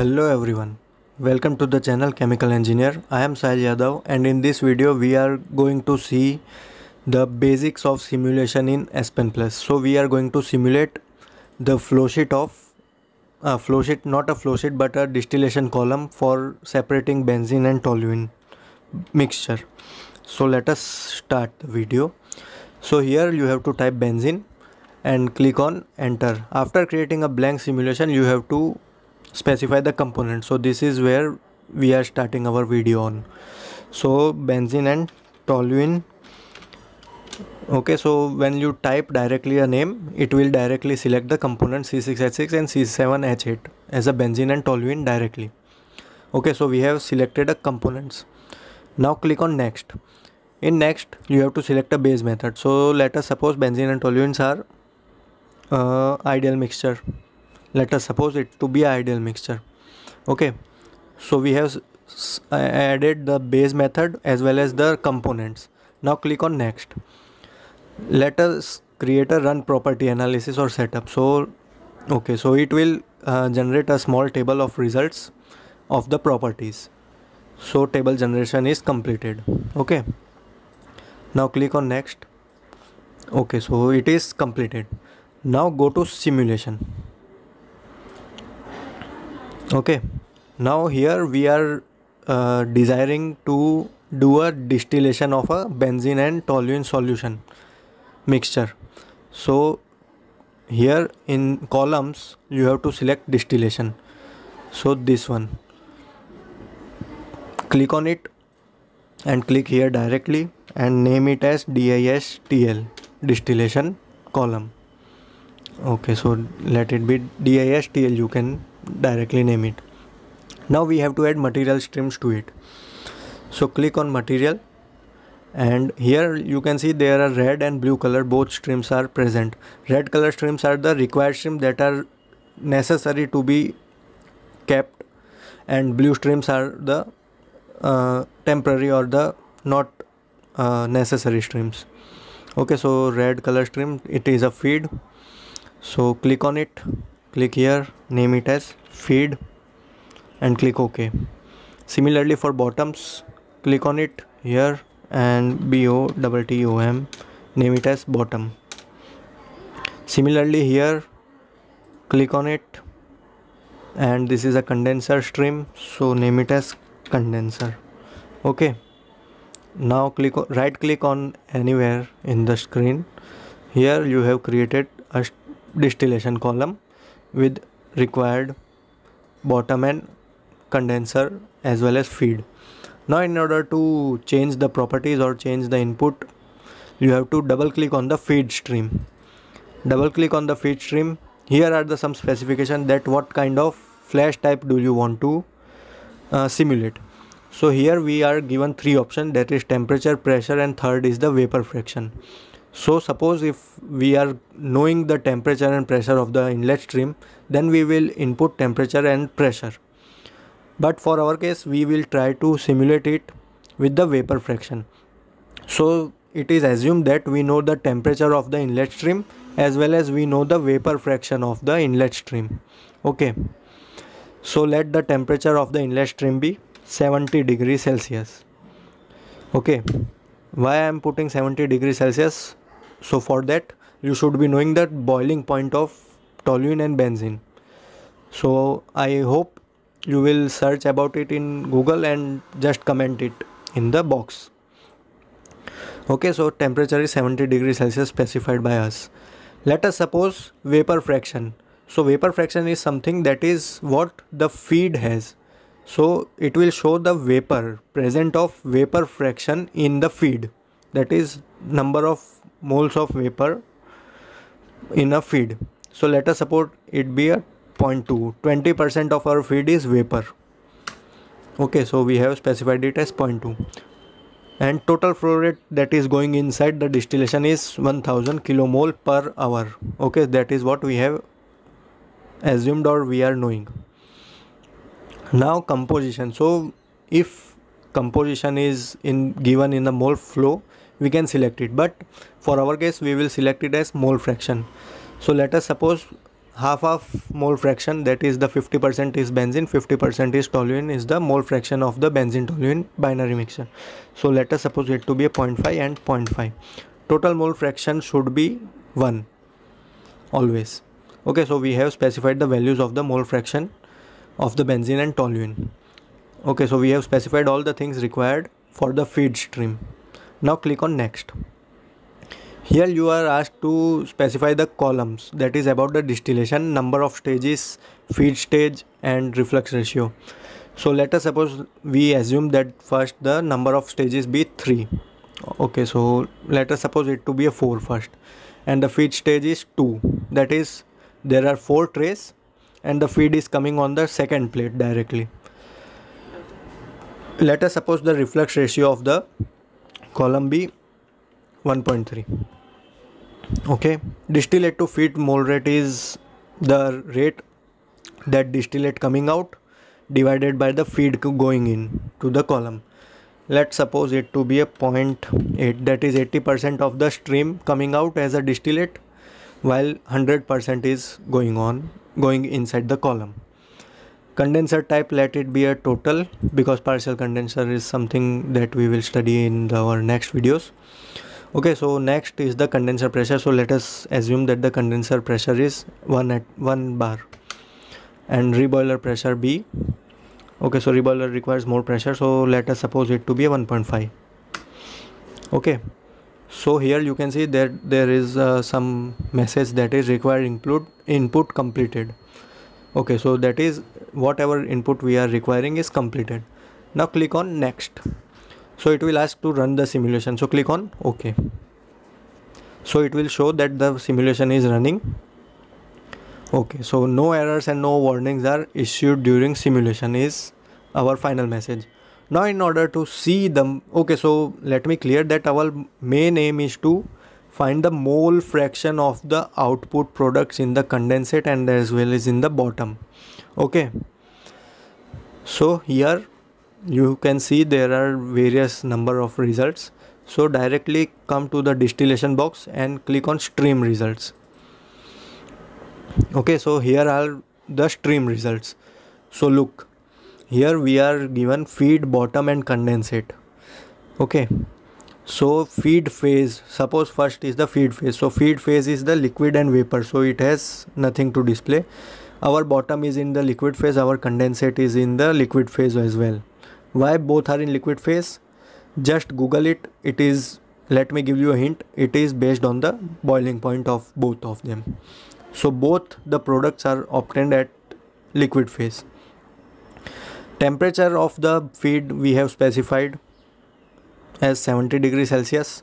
Hello everyone. Welcome to the channel Chemical Engineer. I am Sahil Yadav and in this video we are going to see the basics of simulation in Aspen Plus. So we are going to simulate the flow sheet of a uh, flow sheet not a flow sheet but a distillation column for separating benzene and toluene mixture. So let us start the video. So here you have to type benzene and click on enter. After creating a blank simulation you have to specify the component so this is where we are starting our video on so benzene and toluene okay so when you type directly a name it will directly select the component c6h6 and c7h8 as a benzene and toluene directly okay so we have selected a components now click on next in next you have to select a base method so let us suppose benzene and toluene are uh, ideal mixture let us suppose it to be ideal mixture okay so we have added the base method as well as the components now click on next let us create a run property analysis or setup so okay so it will uh, generate a small table of results of the properties so table generation is completed okay now click on next okay so it is completed now go to simulation okay now here we are uh, desiring to do a distillation of a benzene and toluene solution mixture so here in columns you have to select distillation so this one click on it and click here directly and name it as distl distillation column okay so let it be distl you can directly name it now we have to add material streams to it so click on material and here you can see there are red and blue color both streams are present red color streams are the required stream that are necessary to be kept and blue streams are the uh, temporary or the not uh, necessary streams okay so red color stream it is a feed so click on it click here name it as feed and click ok similarly for bottoms click on it here and b o double t o m name it as bottom similarly here click on it and this is a condenser stream so name it as condenser okay now click right click on anywhere in the screen here you have created a distillation column with required bottom and condenser as well as feed now in order to change the properties or change the input you have to double click on the feed stream double click on the feed stream here are the some specification that what kind of flash type do you want to uh, simulate so here we are given three options that is temperature pressure and third is the vapor fraction so suppose if we are knowing the temperature and pressure of the inlet stream, then we will input temperature and pressure. But for our case, we will try to simulate it with the vapor fraction. So it is assumed that we know the temperature of the inlet stream as well as we know the vapor fraction of the inlet stream. Okay. So let the temperature of the inlet stream be 70 degrees Celsius. Okay. Why I am putting 70 degrees Celsius? so for that you should be knowing that boiling point of toluene and benzene so i hope you will search about it in google and just comment it in the box okay so temperature is 70 degrees celsius specified by us let us suppose vapor fraction so vapor fraction is something that is what the feed has so it will show the vapor present of vapor fraction in the feed that is number of moles of vapor in a feed so let us suppose it be a 0.2 20% of our feed is vapor okay so we have specified it as 0.2 and total flow rate that is going inside the distillation is 1000 kilomole per hour okay that is what we have assumed or we are knowing now composition so if composition is in given in the mole flow we can select it but for our case we will select it as mole fraction so let us suppose half of mole fraction that is the 50% is benzene 50% is toluene is the mole fraction of the benzene toluene binary mixture so let us suppose it to be a 0.5 and 0.5 total mole fraction should be 1 always okay so we have specified the values of the mole fraction of the benzene and toluene okay so we have specified all the things required for the feed stream now click on next here you are asked to specify the columns that is about the distillation number of stages feed stage and reflux ratio so let us suppose we assume that first the number of stages be 3 okay so let us suppose it to be a 4 first and the feed stage is 2 that is there are 4 trays and the feed is coming on the second plate directly let us suppose the reflux ratio of the column B 1.3 okay distillate to feed mole rate is the rate that distillate coming out divided by the feed going in to the column let's suppose it to be a 0.8 that is 80% of the stream coming out as a distillate while 100% is going on going inside the column condenser type let it be a total because partial condenser is something that we will study in the, our next videos okay so next is the condenser pressure so let us assume that the condenser pressure is 1 at 1 bar and reboiler pressure b okay so reboiler requires more pressure so let us suppose it to be 1.5 okay so here you can see that there is uh, some message that is required include input completed okay so that is whatever input we are requiring is completed now click on next so it will ask to run the simulation so click on ok so it will show that the simulation is running okay so no errors and no warnings are issued during simulation is our final message now in order to see them okay so let me clear that our main aim is to find the mole fraction of the output products in the condensate and as well as in the bottom okay so here you can see there are various number of results so directly come to the distillation box and click on stream results okay so here are the stream results so look here we are given feed bottom and condensate okay so feed phase suppose first is the feed phase so feed phase is the liquid and vapor so it has nothing to display our bottom is in the liquid phase our condensate is in the liquid phase as well why both are in liquid phase just google it it is let me give you a hint it is based on the boiling point of both of them so both the products are obtained at liquid phase temperature of the feed we have specified as 70 degrees celsius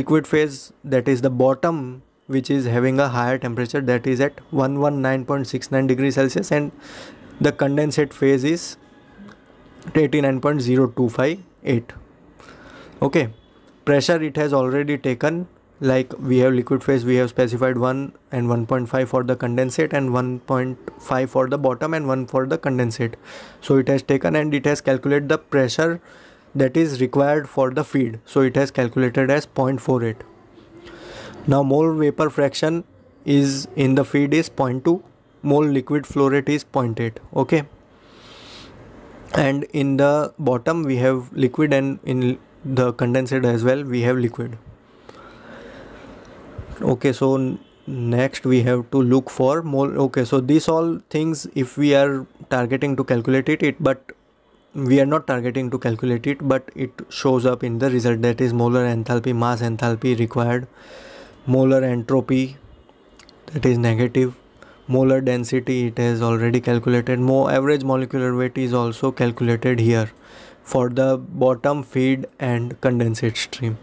liquid phase that is the bottom which is having a higher temperature that is at 119.69 degrees Celsius and the condensate phase is 89.0258 okay pressure it has already taken like we have liquid phase we have specified 1 and 1.5 for the condensate and 1.5 for the bottom and 1 for the condensate so it has taken and it has calculated the pressure that is required for the feed so it has calculated as 0.48 now mole vapor fraction is in the feed is 0.2, mole liquid flow rate is 0.8. Okay. And in the bottom we have liquid and in the condensate as well we have liquid. Okay, so next we have to look for mole. Okay, so these all things if we are targeting to calculate it, it but we are not targeting to calculate it but it shows up in the result that is molar enthalpy mass enthalpy required molar entropy that is negative molar density it has already calculated more average molecular weight is also calculated here for the bottom feed and condensate stream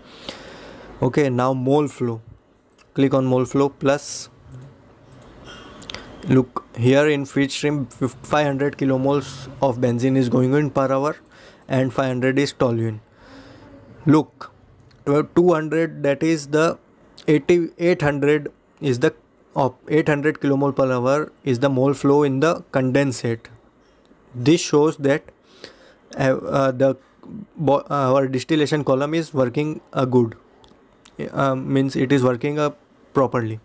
okay now mole flow click on mole flow plus look here in feed stream 500 kilomoles of benzene is going in per hour and 500 is toluene look 200 that is the 80, 800 is the of 800 kilomole per hour is the mole flow in the condensate. This shows that uh, uh, the uh, our distillation column is working a good uh, means it is working up properly.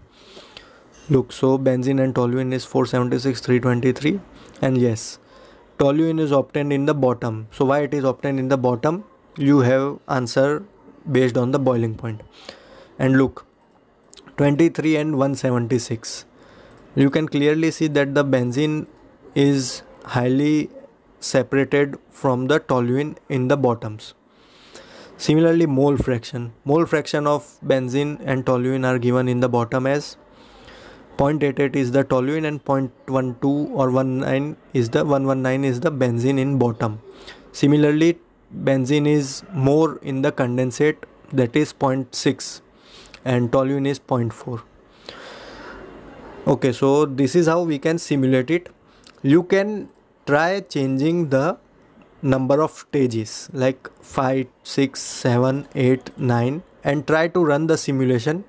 Look, so benzene and toluene is 476, 323, and yes, toluene is obtained in the bottom. So why it is obtained in the bottom? You have answer based on the boiling point and look 23 and 176 you can clearly see that the benzene is highly separated from the toluene in the bottoms similarly mole fraction mole fraction of benzene and toluene are given in the bottom as 0.88 is the toluene and 0.12 or 19 is the 119 is the benzene in bottom similarly benzene is more in the condensate that is 0.6 and toluene is 0.4 okay so this is how we can simulate it you can try changing the number of stages like 5 6 7 8 9 and try to run the simulation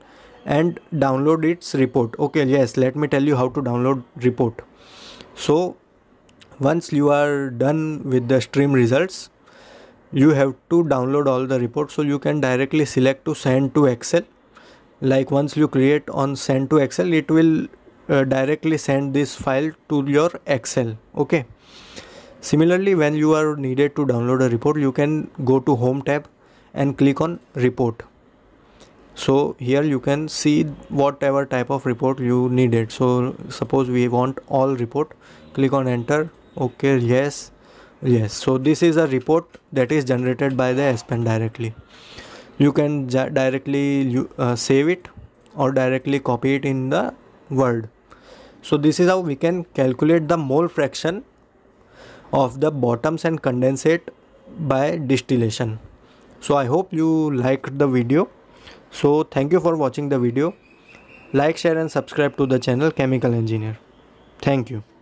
and download its report okay yes let me tell you how to download report so once you are done with the stream results you have to download all the reports so you can directly select to send to excel like once you create on send to excel it will uh, directly send this file to your excel okay similarly when you are needed to download a report you can go to home tab and click on report so here you can see whatever type of report you needed so suppose we want all report click on enter okay yes yes so this is a report that is generated by the aspen directly you can directly uh, save it or directly copy it in the word so this is how we can calculate the mole fraction of the bottoms and condensate by distillation so i hope you liked the video so thank you for watching the video like share and subscribe to the channel chemical engineer thank you